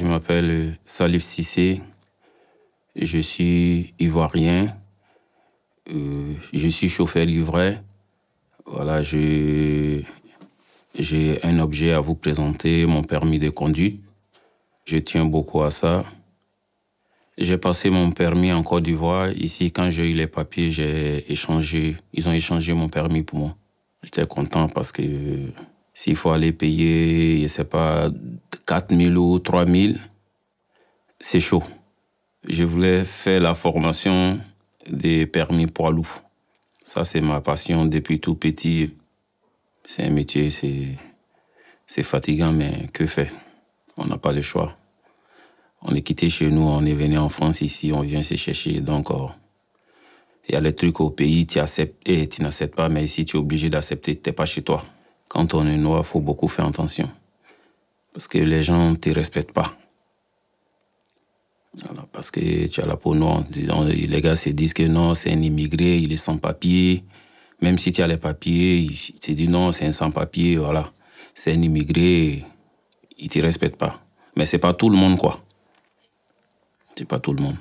Je m'appelle euh, Salif Sissé. Je suis ivoirien. Euh, je suis chauffeur livret. Voilà, j'ai un objet à vous présenter, mon permis de conduite. Je tiens beaucoup à ça. J'ai passé mon permis en Côte d'Ivoire. Ici, quand j'ai eu les papiers, j'ai échangé. Ils ont échangé mon permis pour moi. J'étais content parce que euh, s'il faut aller payer, je sais pas, 4000 ou 3000, c'est chaud. Je voulais faire la formation des permis poids lourds. Ça, c'est ma passion depuis tout petit. C'est un métier, c'est fatigant, mais que faire On n'a pas le choix. On est quitté chez nous, on est venu en France ici, on vient se chercher. Donc, oh. il y a les trucs au pays, tu acceptes et eh, tu n'acceptes pas, mais ici, tu es obligé d'accepter, tu n'es pas chez toi. Quand on est noir, il faut beaucoup faire attention parce que les gens ne te respectent pas. parce que tu as la peau noire. Les gars se disent que non, c'est un immigré, il est sans papier. Même si tu as les papiers, ils te disent non, c'est un sans papier, voilà. C'est un immigré, ils ne te respectent pas. Mais ce n'est pas tout le monde, quoi. C'est pas tout le monde.